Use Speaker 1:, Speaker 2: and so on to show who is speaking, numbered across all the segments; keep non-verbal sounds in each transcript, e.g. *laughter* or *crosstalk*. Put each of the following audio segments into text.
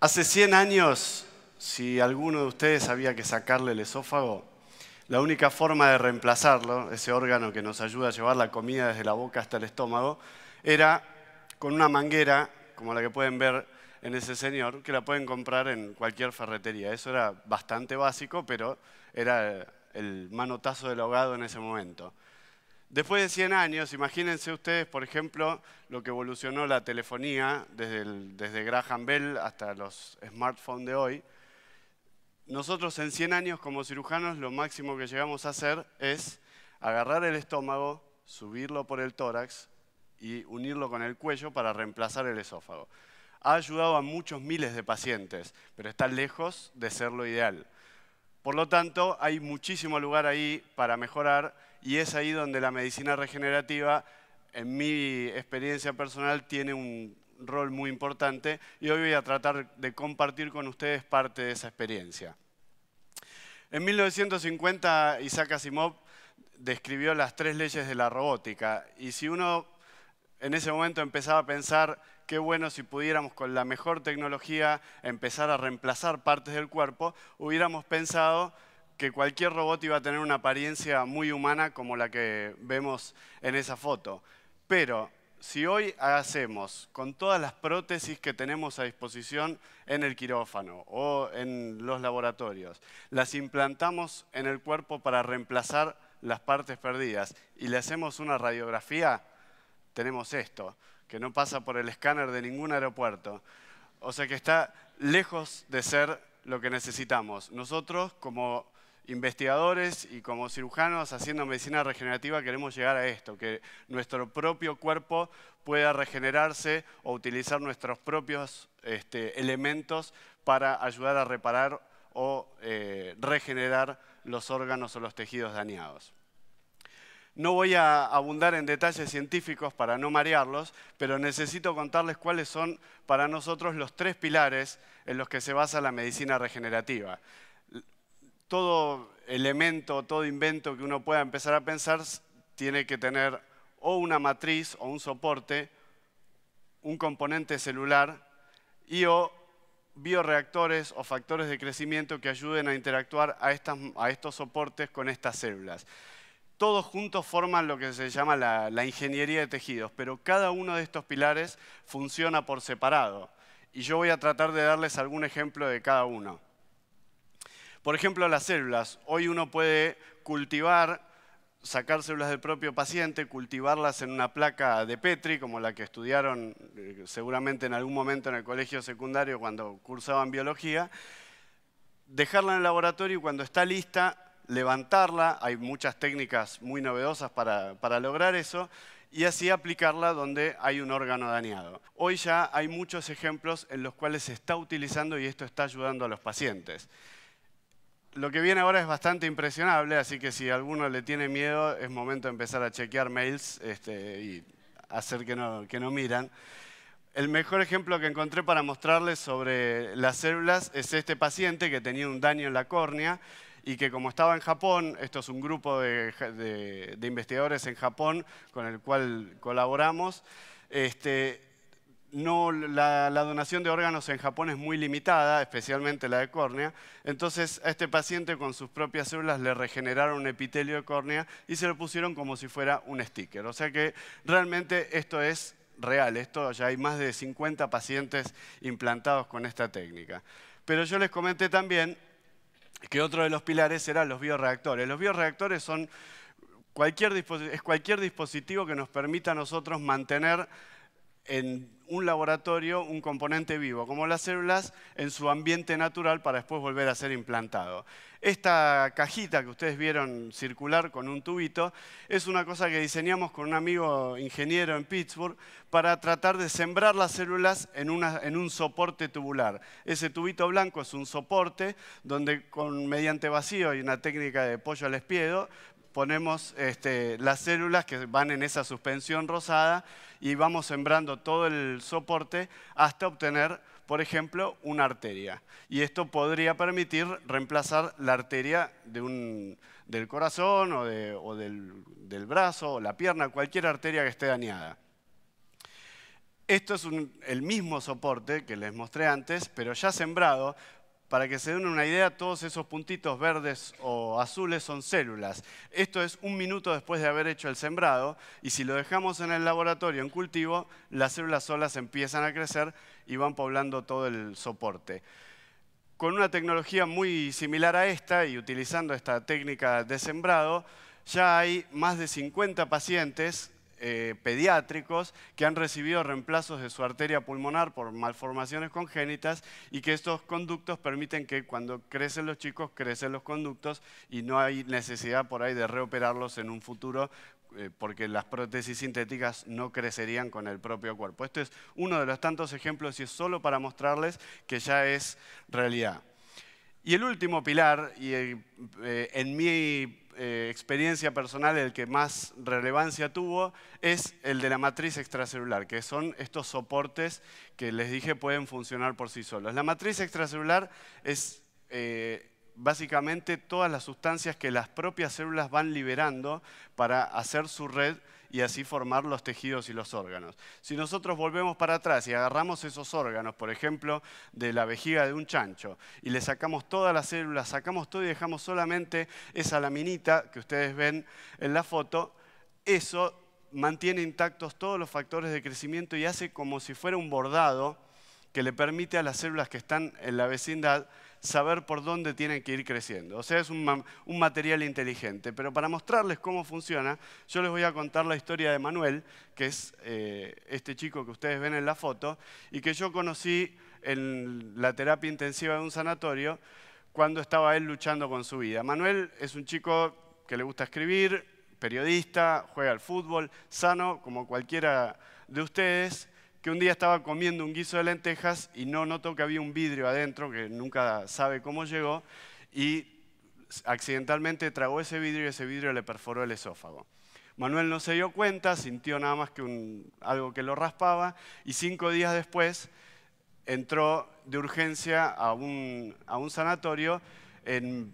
Speaker 1: Hace 100 años, si alguno de ustedes había que sacarle el esófago, la única forma de reemplazarlo, ese órgano que nos ayuda a llevar la comida desde la boca hasta el estómago, era con una manguera, como la que pueden ver en ese señor, que la pueden comprar en cualquier ferretería. Eso era bastante básico, pero era el manotazo del ahogado en ese momento. Después de 100 años, imagínense ustedes, por ejemplo, lo que evolucionó la telefonía desde, Graham Bell hasta los smartphones de hoy. Nosotros en 100 años como cirujanos lo máximo que llegamos a hacer es agarrar el estómago, subirlo por el tórax, y unirlo con el cuello para reemplazar el esófago. Ha ayudado a muchos miles de pacientes, pero está lejos de ser lo ideal. Por lo tanto, hay muchísimo lugar ahí para mejorar y es ahí donde la medicina regenerativa, en mi experiencia personal, tiene un rol muy importante y hoy voy a tratar de compartir con ustedes parte de esa experiencia. En 1950 Isaac Asimov describió las tres leyes de la robótica y si uno en ese momento empezaba a pensar qué bueno si pudiéramos con la mejor tecnología empezar a reemplazar partes del cuerpo, hubiéramos pensado que cualquier robot iba a tener una apariencia muy humana como la que vemos en esa foto. Pero si hoy hacemos con todas las prótesis que tenemos a disposición en el quirófano o en los laboratorios, las implantamos en el cuerpo para reemplazar las partes perdidas y le hacemos una radiografía, tenemos esto, que no pasa por el escáner de ningún aeropuerto. O sea que está lejos de ser lo que necesitamos. Nosotros, como investigadores y como cirujanos haciendo medicina regenerativa, queremos llegar a esto, que nuestro propio cuerpo pueda regenerarse o utilizar nuestros propios este, elementos para ayudar a reparar o eh, regenerar los órganos o los tejidos dañados. No voy a abundar en detalles científicos para no marearlos, pero necesito contarles cuáles son para nosotros los tres pilares en los que se basa la medicina regenerativa. Todo elemento, todo invento que uno pueda empezar a pensar tiene que tener o una matriz o un soporte, un componente celular y o bioreactores o factores de crecimiento que ayuden a interactuar a, a estos soportes con estas células todos juntos forman lo que se llama la, ingeniería de tejidos, pero cada uno de estos pilares funciona por separado. Y yo voy a tratar de darles algún ejemplo de cada uno. Por ejemplo, las células. Hoy uno puede cultivar, sacar células del propio paciente, cultivarlas en una placa de Petri, como la que estudiaron eh, seguramente en algún momento en el colegio secundario cuando cursaban biología, dejarla en el laboratorio y cuando está lista levantarla, hay muchas técnicas muy novedosas para, para lograr eso, y así aplicarla donde hay un órgano dañado. Hoy ya hay muchos ejemplos en los cuales se está utilizando y esto está ayudando a los pacientes. Lo que viene ahora es bastante impresionable, así que si alguno le tiene miedo, es momento de empezar a chequear mails este, y hacer que no, que no miran. El mejor ejemplo que encontré para mostrarles sobre las células es este paciente que tenía un daño en la córnea y que como estaba en Japón, esto es un grupo de, investigadores en Japón con el cual colaboramos, este, no, la, donación de órganos en Japón es muy limitada, especialmente la de córnea. Entonces, a este paciente con sus propias células le regeneraron un epitelio de córnea y se lo pusieron como si fuera un sticker. O sea que realmente esto es real. Esto ya hay más de 50 pacientes implantados con esta técnica. Pero yo les comenté también que otro de los pilares serán los bioreactores. Los bioreactores son cualquier, es cualquier dispositivo que nos permita a nosotros mantener en un laboratorio un componente vivo, como las células, en su ambiente natural para después volver a ser implantado. Esta cajita que ustedes vieron circular con un tubito es una cosa que diseñamos con un amigo ingeniero en Pittsburgh para tratar de sembrar las células en, un soporte tubular. Ese tubito blanco es un soporte donde con, mediante vacío y una técnica de pollo al espiedo ponemos este, las células que van en esa suspensión rosada y vamos sembrando todo el soporte hasta obtener, por ejemplo, una arteria. Y esto podría permitir reemplazar la arteria del corazón o, del, brazo o la pierna, cualquier arteria que esté dañada. Esto es el mismo soporte que les mostré antes, pero ya sembrado para que se den una idea, todos esos puntitos verdes o azules son células. Esto es un minuto después de haber hecho el sembrado y si lo dejamos en el laboratorio en cultivo, las células solas empiezan a crecer y van poblando todo el soporte. Con una tecnología muy similar a esta y utilizando esta técnica de sembrado, ya hay más de 50 pacientes eh, pediátricos que han recibido reemplazos de su arteria pulmonar por malformaciones congénitas y que estos conductos permiten que cuando crecen los chicos, crecen los conductos y no hay necesidad por ahí de reoperarlos en un futuro eh, porque las prótesis sintéticas no crecerían con el propio cuerpo. Esto es uno de los tantos ejemplos y es solo para mostrarles que ya es realidad. Y el último pilar, y eh, en mi eh, experiencia personal el que más relevancia tuvo es el de la matriz extracelular, que son estos soportes que les dije pueden funcionar por sí solos. La matriz extracelular es eh, básicamente todas las sustancias que las propias células van liberando para hacer su red y así formar los tejidos y los órganos. Si nosotros volvemos para atrás y agarramos esos órganos, por ejemplo, de la vejiga de un chancho, y le sacamos todas las células, sacamos todo y dejamos solamente esa laminita que ustedes ven en la foto, eso mantiene intactos todos los factores de crecimiento y hace como si fuera un bordado que le permite a las células que están en la vecindad saber por dónde tienen que ir creciendo. O sea, es un, material inteligente. Pero para mostrarles cómo funciona, yo les voy a contar la historia de Manuel, que es eh, este chico que ustedes ven en la foto, y que yo conocí en la terapia intensiva de un sanatorio cuando estaba él luchando con su vida. Manuel es un chico que le gusta escribir, periodista, juega al fútbol, sano como cualquiera de ustedes, un día estaba comiendo un guiso de lentejas y no notó que había un vidrio adentro, que nunca sabe cómo llegó, y accidentalmente tragó ese vidrio y ese vidrio le perforó el esófago. Manuel no se dio cuenta, sintió nada más que algo que lo raspaba y cinco días después entró de urgencia a un, sanatorio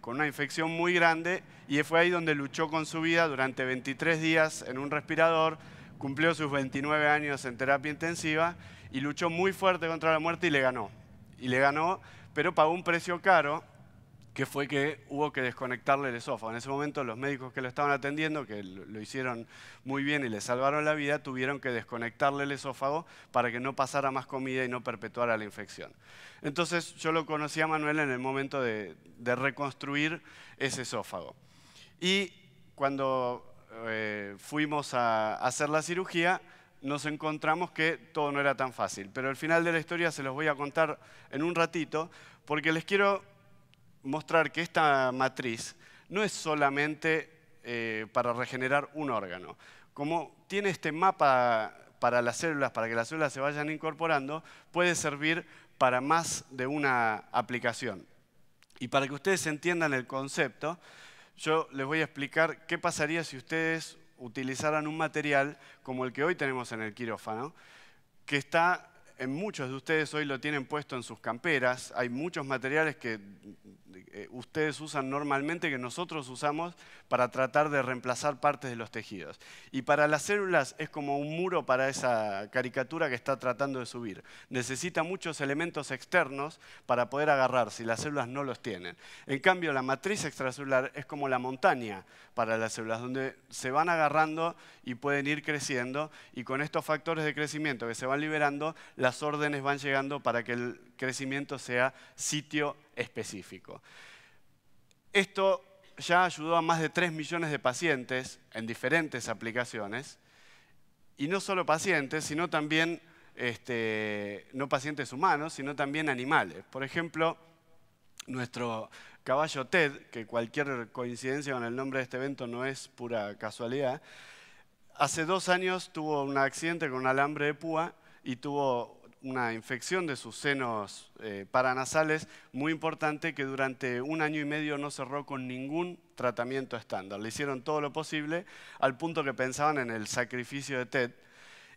Speaker 1: con una infección muy grande y fue ahí donde luchó con su vida durante 23 días en un respirador, cumplió sus 29 años en terapia intensiva y luchó muy fuerte contra la muerte y le ganó. Y le ganó, pero pagó un precio caro, que fue que hubo que desconectarle el esófago. En ese momento los médicos que lo estaban atendiendo, que lo hicieron muy bien y le salvaron la vida, tuvieron que desconectarle el esófago para que no pasara más comida y no perpetuara la infección. Entonces yo lo conocí a Manuel en el momento de, de reconstruir ese esófago. Y cuando eh, fuimos a hacer la cirugía, nos encontramos que todo no era tan fácil. Pero el final de la historia se los voy a contar en un ratito, porque les quiero mostrar que esta matriz no es solamente eh, para regenerar un órgano. Como tiene este mapa para las células, para que las células se vayan incorporando, puede servir para más de una aplicación. Y para que ustedes entiendan el concepto, yo les voy a explicar qué pasaría si ustedes utilizaran un material como el que hoy tenemos en el quirófano, que está en muchos de ustedes hoy lo tienen puesto en sus camperas. Hay muchos materiales que eh, ustedes usan normalmente que nosotros usamos para tratar de reemplazar partes de los tejidos. Y para las células es como un muro para esa caricatura que está tratando de subir. Necesita muchos elementos externos para poder agarrar si las células no los tienen. En cambio, la matriz extracelular es como la montaña para las células, donde se van agarrando y pueden ir creciendo. Y con estos factores de crecimiento que se van liberando, las órdenes van llegando para que el crecimiento sea sitio específico. Esto ya ayudó a más de 3 millones de pacientes en diferentes aplicaciones, y no solo pacientes, sino también, este, no pacientes humanos, sino también animales. Por ejemplo, nuestro caballo TED, que cualquier coincidencia con el nombre de este evento no es pura casualidad, hace dos años tuvo un accidente con un alambre de púa y tuvo una infección de sus senos eh, paranasales muy importante que durante un año y medio no cerró con ningún tratamiento estándar. Le hicieron todo lo posible al punto que pensaban en el sacrificio de Ted.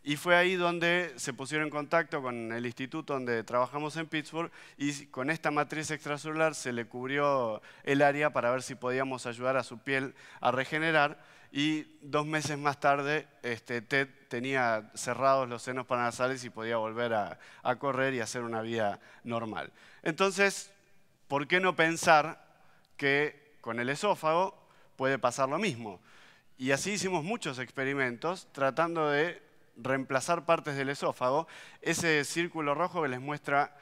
Speaker 1: Y fue ahí donde se pusieron en contacto con el instituto donde trabajamos en Pittsburgh y con esta matriz extracelular se le cubrió el área para ver si podíamos ayudar a su piel a regenerar y dos meses más tarde este, Ted tenía cerrados los senos paranasales y podía volver a, a correr y hacer una vida normal. Entonces, ¿por qué no pensar que con el esófago puede pasar lo mismo? Y así hicimos muchos experimentos tratando de reemplazar partes del esófago. Ese círculo rojo que les muestra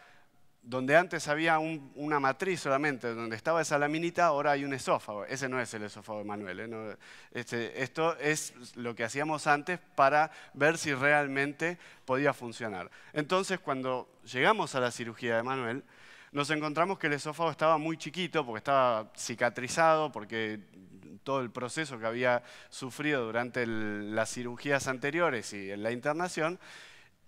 Speaker 1: donde antes había una matriz solamente, donde estaba esa laminita, ahora hay un esófago. Ese no es el esófago de Manuel. ¿eh? Este, esto es lo que hacíamos antes para ver si realmente podía funcionar. Entonces, cuando llegamos a la cirugía de Manuel, nos encontramos que el esófago estaba muy chiquito, porque estaba cicatrizado, porque todo el proceso que había sufrido durante las cirugías anteriores y en la internación,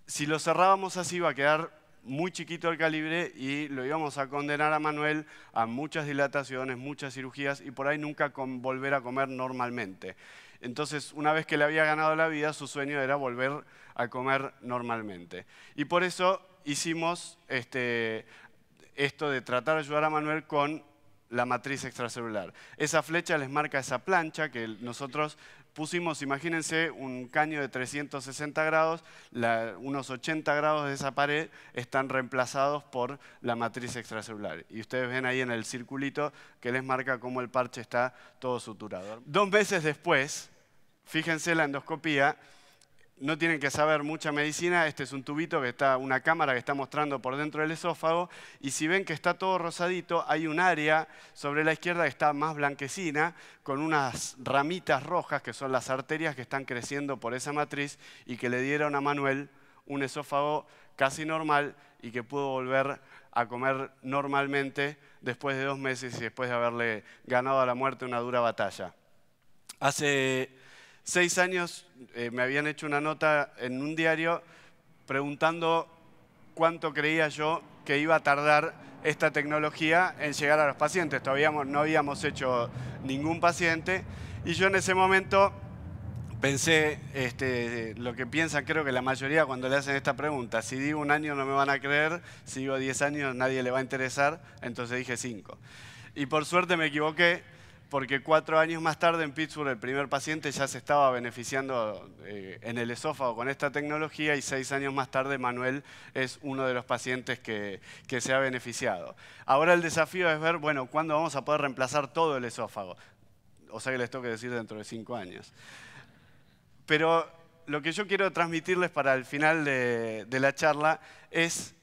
Speaker 1: si lo cerrábamos así iba a quedar muy chiquito el calibre y lo íbamos a condenar a Manuel a muchas dilataciones, muchas cirugías y por ahí nunca volver a comer normalmente. Entonces, una vez que le había ganado la vida, su sueño era volver a comer normalmente. Y por eso hicimos este, esto de tratar de ayudar a Manuel con la matriz extracelular. Esa flecha les marca esa plancha que nosotros pusimos, imagínense, un caño de 360 grados, unos 80 grados de esa pared están reemplazados por la matriz extracelular. Y ustedes ven ahí en el circulito que les marca cómo el parche está todo suturado. Dos veces después, fíjense la endoscopía, no tienen que saber mucha medicina, este es un tubito que está, una cámara que está mostrando por dentro del esófago, y si ven que está todo rosadito, hay un área sobre la izquierda que está más blanquecina, con unas ramitas rojas que son las arterias que están creciendo por esa matriz y que le dieron a Manuel un esófago casi normal y que pudo volver a comer normalmente después de dos meses y después de haberle ganado a la muerte una dura batalla. Hace seis años eh, me habían hecho una nota en un diario preguntando cuánto creía yo que iba a tardar esta tecnología en llegar a los pacientes. Todavía no habíamos hecho ningún paciente y yo en ese momento pensé este, lo que piensan creo que la mayoría cuando le hacen esta pregunta. Si digo un año no me van a creer, si digo diez años nadie le va a interesar, entonces dije cinco. Y por suerte me equivoqué porque cuatro años más tarde en Pittsburgh el primer paciente ya se estaba beneficiando eh, en el esófago con esta tecnología y seis años más tarde Manuel es uno de los pacientes que, se ha beneficiado. Ahora el desafío es ver, bueno, cuándo vamos a poder reemplazar todo el esófago. O sea que les tengo que decir dentro de cinco años. Pero lo que yo quiero transmitirles para el final de, la charla es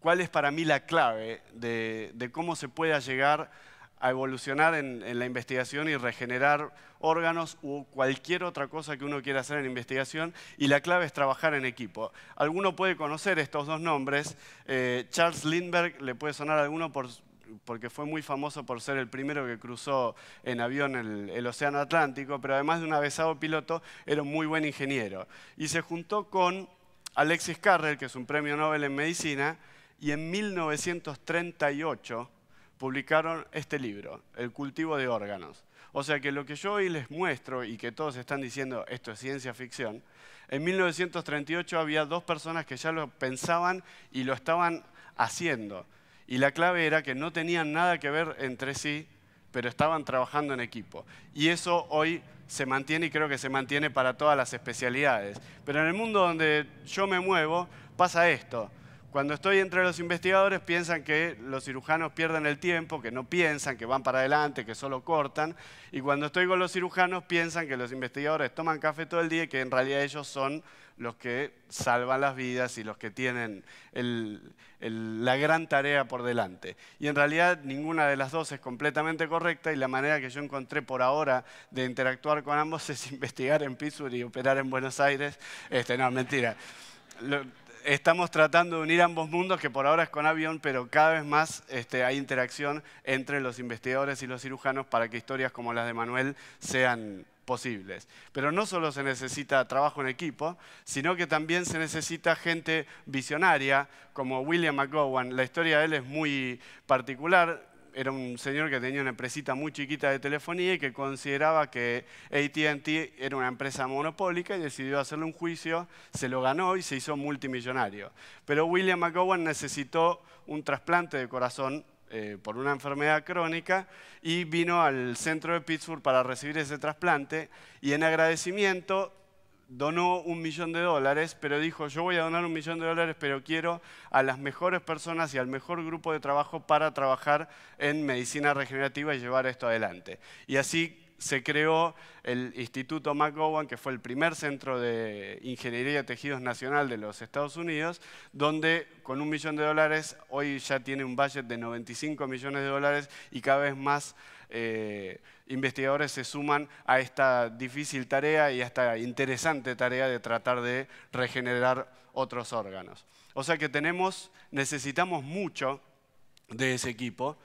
Speaker 1: cuál es para mí la clave de, de cómo se pueda llegar a evolucionar en, la investigación y regenerar órganos o cualquier otra cosa que uno quiera hacer en investigación y la clave es trabajar en equipo. Alguno puede conocer estos dos nombres. Eh, Charles Lindbergh le puede sonar a alguno porque fue muy famoso por ser el primero que cruzó en avión el, el Océano Atlántico, pero además de un avesado piloto, era un muy buen ingeniero. Y se juntó con Alexis Carrel, que es un premio Nobel en medicina, y en 1938 publicaron este libro, El cultivo de órganos. O sea que lo que yo hoy les muestro y que todos están diciendo esto es ciencia ficción, en 1938 había dos personas que ya lo pensaban y lo estaban haciendo. Y la clave era que no tenían nada que ver entre sí, pero estaban trabajando en equipo. Y eso hoy se mantiene y creo que se mantiene para todas las especialidades. Pero en el mundo donde yo me muevo pasa esto. Cuando estoy entre los investigadores piensan que los cirujanos pierden el tiempo, que no piensan, que van para adelante, que solo cortan. Y cuando estoy con los cirujanos piensan que los investigadores toman café todo el día y que en realidad ellos son los que salvan las vidas y los que tienen la gran tarea por delante. Y en realidad ninguna de las dos es completamente correcta y la manera que yo encontré por ahora de interactuar con ambos *laughs* es investigar en Pittsburgh y operar en Buenos Aires. Este, no, mentira estamos tratando de unir ambos mundos, que por ahora es con avión, pero cada vez más este, hay interacción entre los investigadores y los cirujanos para que historias como las de Manuel sean posibles. Pero no solo se necesita trabajo en equipo, sino que también se necesita gente visionaria, como William McGowan. La historia de él es muy particular era un señor que tenía una empresita muy chiquita de telefonía y que consideraba que ATT era una empresa monopólica y decidió hacerle un juicio, se lo ganó y se hizo multimillonario. Pero William McGowan necesitó un trasplante de corazón eh, por una enfermedad crónica y vino al centro de Pittsburgh para recibir ese trasplante y en agradecimiento donó un millón de dólares, pero dijo, yo voy a donar un millón de dólares, pero quiero a las mejores personas y al mejor grupo de trabajo para trabajar en medicina regenerativa y llevar esto adelante. Y así se creó el Instituto McGowan, que fue el primer centro de ingeniería de tejidos nacional de los Estados Unidos, donde con un millón de dólares hoy ya tiene un budget de 95 millones de dólares y cada vez más eh, investigadores se suman a esta difícil tarea y a esta interesante tarea de tratar de regenerar otros órganos. O sea que tenemos, necesitamos mucho de ese equipo,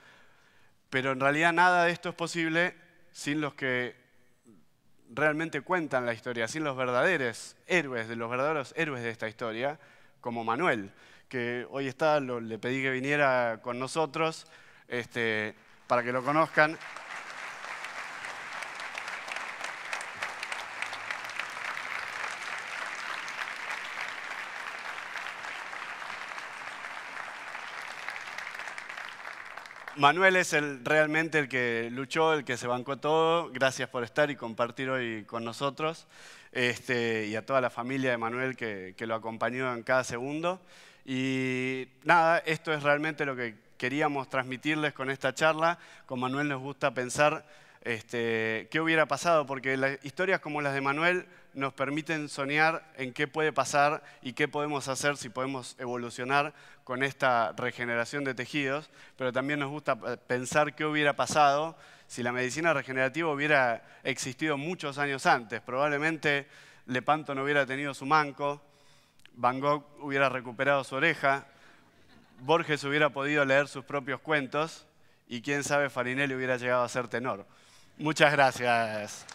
Speaker 1: pero en realidad nada de esto es posible sin los que realmente cuentan la historia, sin los verdaderos héroes, de los verdaderos héroes de esta historia, como Manuel, que hoy está, le pedí que viniera con nosotros. Este, para que lo conozcan. Manuel es el, realmente el que luchó, el que se bancó todo. Gracias por estar y compartir hoy con nosotros. Este, y a toda la familia de Manuel que, que lo acompañó en cada segundo. Y nada, esto es realmente lo que queríamos transmitirles con esta charla. Con Manuel nos gusta pensar este, qué hubiera pasado, porque las historias como las de Manuel nos permiten soñar en qué puede pasar y qué podemos hacer si podemos evolucionar con esta regeneración de tejidos, pero también nos gusta eh, pensar qué hubiera pasado si la medicina regenerativa hubiera existido muchos años antes. Probablemente Lepanto no hubiera tenido su manco, Van Gogh hubiera recuperado su oreja, Borges hubiera podido leer sus propios cuentos y quién sabe Farinelli hubiera llegado a ser tenor. Muchas gracias.